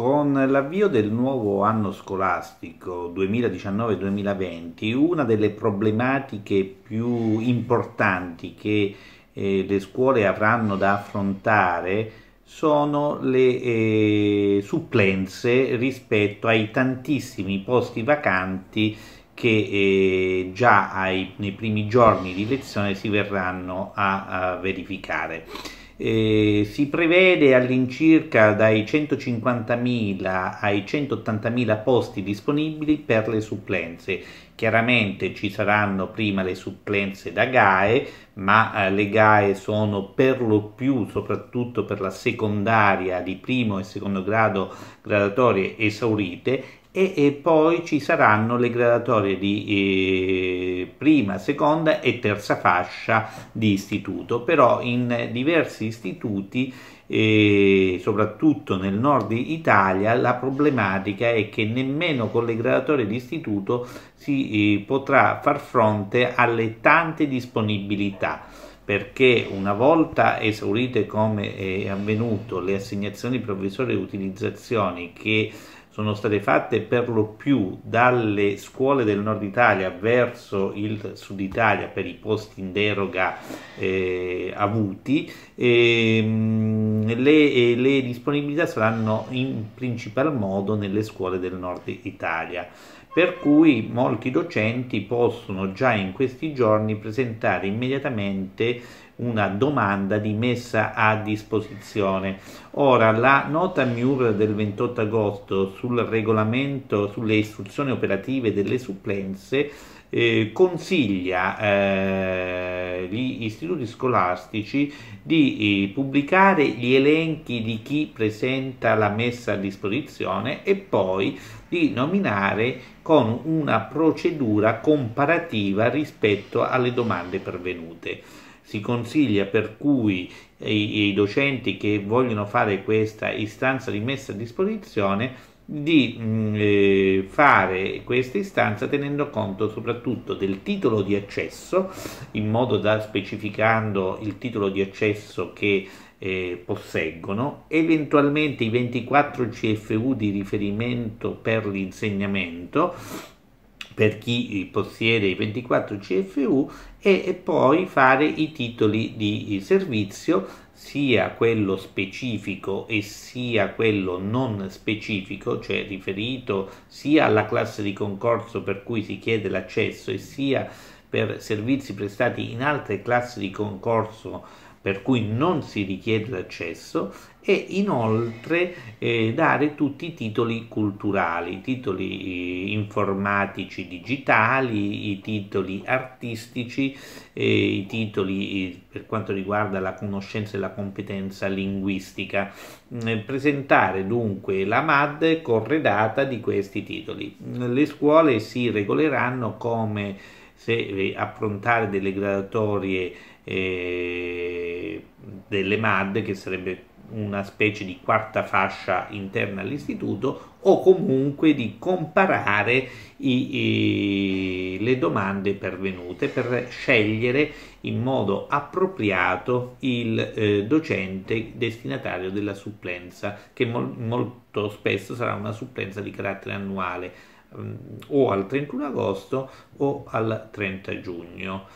Con l'avvio del nuovo anno scolastico 2019-2020, una delle problematiche più importanti che eh, le scuole avranno da affrontare sono le eh, supplenze rispetto ai tantissimi posti vacanti che eh, già ai, nei primi giorni di lezione si verranno a, a verificare. Eh, si prevede all'incirca dai 150.000 ai 180.000 posti disponibili per le supplenze. Chiaramente ci saranno prima le supplenze da GAE, ma eh, le GAE sono per lo più, soprattutto per la secondaria di primo e secondo grado, gradatorie esaurite e, e poi ci saranno le gradatorie di eh, prima, seconda e terza fascia di istituto, però in diversi istituti e eh, soprattutto nel nord Italia la problematica è che nemmeno con le graduatorie di istituto si eh, potrà far fronte alle tante disponibilità perché una volta esaurite come è avvenuto le assegnazioni provvisorie e utilizzazioni che sono state fatte per lo più dalle scuole del nord Italia verso il sud Italia per i posti in deroga eh, avuti, ehm, e, mh, le, le, disponibilità saranno in principal modo nelle scuole del nord Italia. Per cui molti docenti possono già in questi giorni presentare immediatamente una domanda di messa a disposizione. Ora, la nota MIUR del 28 agosto sul regolamento sulle istruzioni operative delle supplenze eh, consiglia eh, gli istituti scolastici di eh, pubblicare gli elenchi di chi presenta la messa a disposizione e poi di nominare con una procedura comparativa rispetto alle domande pervenute. Si consiglia per cui i, docenti che vogliono fare questa istanza di messa a disposizione di mm, eh, fare questa istanza tenendo conto soprattutto del titolo di accesso in modo da specificando il titolo di accesso che eh, posseggono, eventualmente i 24 CFU di riferimento per l'insegnamento per chi possiede i 24 CFU e, e poi fare i titoli di servizio sia quello specifico e sia quello non specifico, cioè riferito sia alla classe di concorso per cui si chiede l'accesso e sia per servizi prestati in altre classi di concorso per cui non si richiede l'accesso e inoltre eh, dare tutti i titoli culturali, i titoli eh, informatici digitali, i titoli artistici, eh, i titoli eh, per quanto riguarda la conoscenza e la competenza linguistica. Eh, presentare dunque la MAD corredata di questi titoli. Le scuole si regoleranno come se eh, affrontare delle gradatorie eh, delle MAD, che sarebbe una specie di quarta fascia interna all'istituto, o comunque di comparare i, i, le domande pervenute per scegliere in modo appropriato il eh, docente destinatario della supplenza, che mol, molto spesso sarà una supplenza di carattere annuale, mh, mm, o al 31 agosto o al 30 giugno.